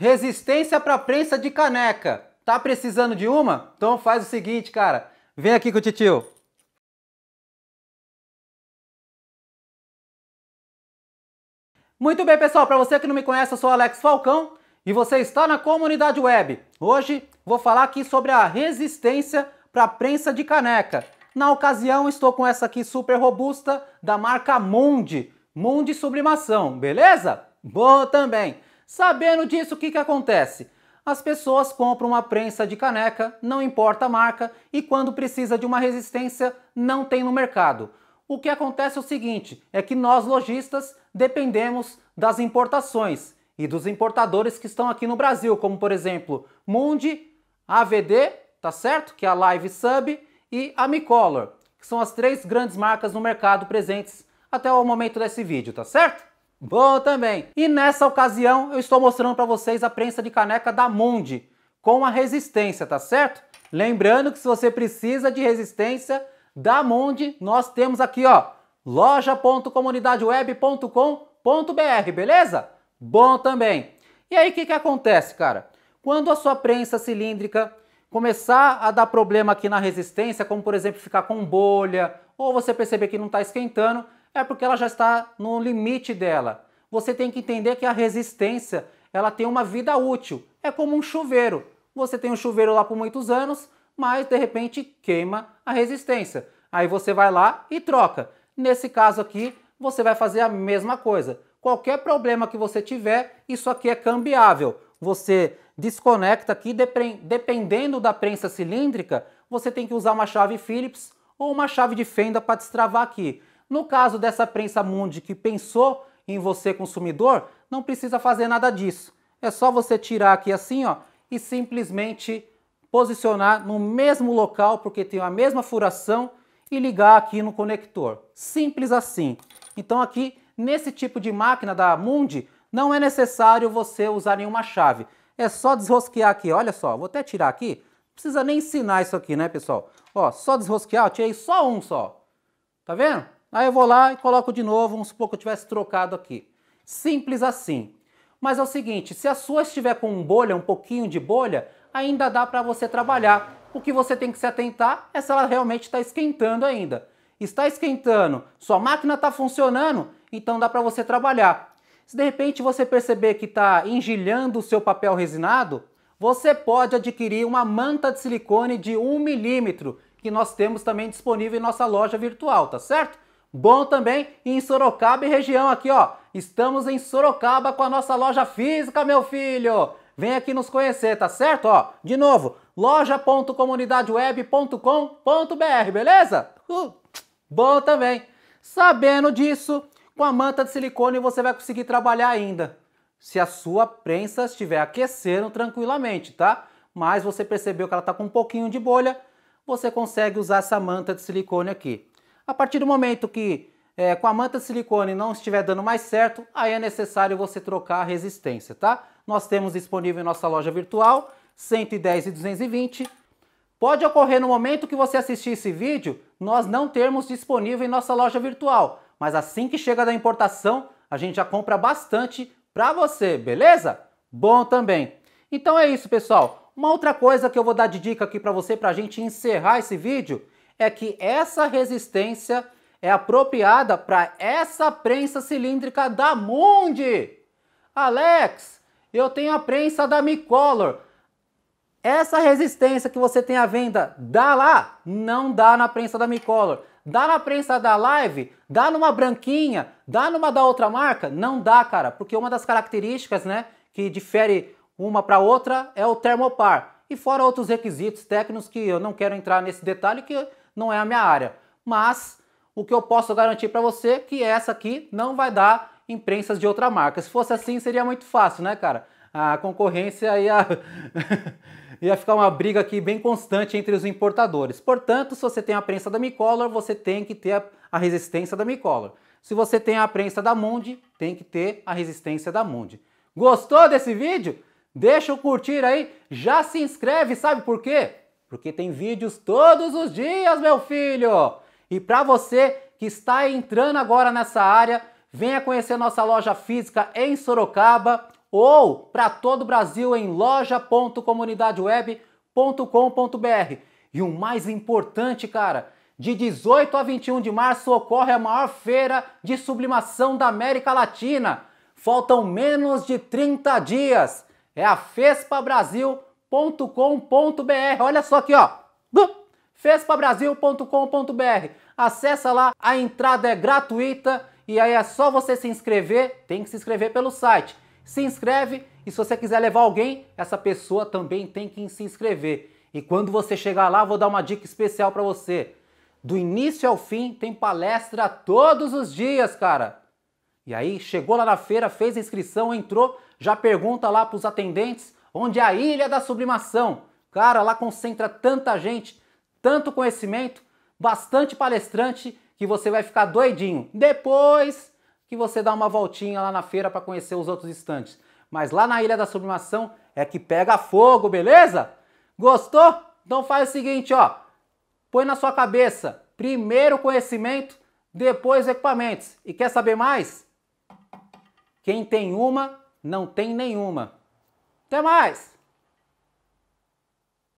Resistência para prensa de caneca. Tá precisando de uma? Então faz o seguinte, cara. Vem aqui com o titio. Muito bem, pessoal. Para você que não me conhece, eu sou Alex Falcão e você está na comunidade web. Hoje vou falar aqui sobre a resistência para prensa de caneca. Na ocasião, estou com essa aqui super robusta da marca Monde, Monde Sublimação, beleza? Boa também. Sabendo disso, o que, que acontece? As pessoas compram uma prensa de caneca, não importa a marca, e quando precisa de uma resistência, não tem no mercado. O que acontece é o seguinte: é que nós lojistas dependemos das importações e dos importadores que estão aqui no Brasil, como por exemplo Mundi, AVD, tá certo? Que é a Live Sub e a Micolor, que são as três grandes marcas no mercado presentes até o momento desse vídeo, tá certo? Bom também! E nessa ocasião eu estou mostrando para vocês a prensa de caneca da Monde com a resistência, tá certo? Lembrando que se você precisa de resistência da Monde, nós temos aqui ó, loja.comunidadeweb.com.br, beleza? Bom também! E aí o que, que acontece, cara? Quando a sua prensa cilíndrica começar a dar problema aqui na resistência, como por exemplo ficar com bolha, ou você perceber que não está esquentando, é porque ela já está no limite dela. Você tem que entender que a resistência ela tem uma vida útil. É como um chuveiro. Você tem um chuveiro lá por muitos anos, mas de repente queima a resistência. Aí você vai lá e troca. Nesse caso aqui, você vai fazer a mesma coisa. Qualquer problema que você tiver, isso aqui é cambiável. Você desconecta aqui, dependendo da prensa cilíndrica, você tem que usar uma chave Phillips ou uma chave de fenda para destravar aqui. No caso dessa prensa Mundi que pensou em você consumidor, não precisa fazer nada disso. É só você tirar aqui assim, ó, e simplesmente posicionar no mesmo local porque tem a mesma furação e ligar aqui no conector. Simples assim. Então aqui nesse tipo de máquina da Mundi não é necessário você usar nenhuma chave. É só desrosquear aqui, olha só, vou até tirar aqui. Não precisa nem ensinar isso aqui, né, pessoal? Ó, só desrosquear, eu tirei só um só. Tá vendo? Aí eu vou lá e coloco de novo, vamos supor que eu tivesse trocado aqui. Simples assim. Mas é o seguinte, se a sua estiver com bolha, um pouquinho de bolha, ainda dá para você trabalhar. O que você tem que se atentar é se ela realmente está esquentando ainda. Está esquentando, sua máquina está funcionando, então dá para você trabalhar. Se de repente você perceber que está engilhando o seu papel resinado, você pode adquirir uma manta de silicone de 1 milímetro, que nós temos também disponível em nossa loja virtual, tá certo? Bom também em Sorocaba e região aqui, ó. Estamos em Sorocaba com a nossa loja física, meu filho. Vem aqui nos conhecer, tá certo? Ó, de novo, loja.comunidadeweb.com.br, beleza? Uh, bom também. Sabendo disso, com a manta de silicone você vai conseguir trabalhar ainda. Se a sua prensa estiver aquecendo tranquilamente, tá? Mas você percebeu que ela está com um pouquinho de bolha, você consegue usar essa manta de silicone aqui. A partir do momento que é, com a manta de silicone não estiver dando mais certo, aí é necessário você trocar a resistência, tá? Nós temos disponível em nossa loja virtual 110 e 220. Pode ocorrer no momento que você assistir esse vídeo, nós não termos disponível em nossa loja virtual, mas assim que chega da importação, a gente já compra bastante para você, beleza? Bom também. Então é isso, pessoal. Uma outra coisa que eu vou dar de dica aqui para você para a gente encerrar esse vídeo é que essa resistência é apropriada para essa prensa cilíndrica da Mundi. Alex, eu tenho a prensa da Micolor. Essa resistência que você tem à venda, dá lá? Não dá na prensa da Micolor. Dá na prensa da Live? Dá numa branquinha? Dá numa da outra marca? Não dá, cara, porque uma das características, né, que difere uma para outra é o termopar. E fora outros requisitos técnicos que eu não quero entrar nesse detalhe que não é a minha área. Mas o que eu posso garantir para você é que essa aqui não vai dar imprensas de outra marca. Se fosse assim, seria muito fácil, né, cara? A concorrência ia, ia ficar uma briga aqui bem constante entre os importadores. Portanto, se você tem a prensa da Micolor, você tem que ter a resistência da Micolor. Se você tem a prensa da Mundi, tem que ter a resistência da Mundi. Gostou desse vídeo? Deixa o curtir aí, já se inscreve, sabe por quê? porque tem vídeos todos os dias, meu filho! E para você que está entrando agora nessa área, venha conhecer nossa loja física em Sorocaba ou para todo o Brasil em loja.comunidadeweb.com.br. E o mais importante, cara, de 18 a 21 de março ocorre a maior feira de sublimação da América Latina. Faltam menos de 30 dias. É a FESPA Brasil .com.br. Olha só aqui, ó. Fespabrasil.com.br. Acessa lá, a entrada é gratuita e aí é só você se inscrever. Tem que se inscrever pelo site. Se inscreve e se você quiser levar alguém, essa pessoa também tem que se inscrever. E quando você chegar lá, vou dar uma dica especial para você. Do início ao fim, tem palestra todos os dias, cara. E aí, chegou lá na feira, fez a inscrição, entrou, já pergunta lá para os atendentes onde é a Ilha da Sublimação. Cara, lá concentra tanta gente, tanto conhecimento, bastante palestrante que você vai ficar doidinho. Depois que você dá uma voltinha lá na feira para conhecer os outros estantes. Mas lá na Ilha da Sublimação é que pega fogo, beleza? Gostou? Então faz o seguinte, ó. Põe na sua cabeça, primeiro conhecimento, depois equipamentos. E quer saber mais? Quem tem uma, não tem nenhuma. Até mais!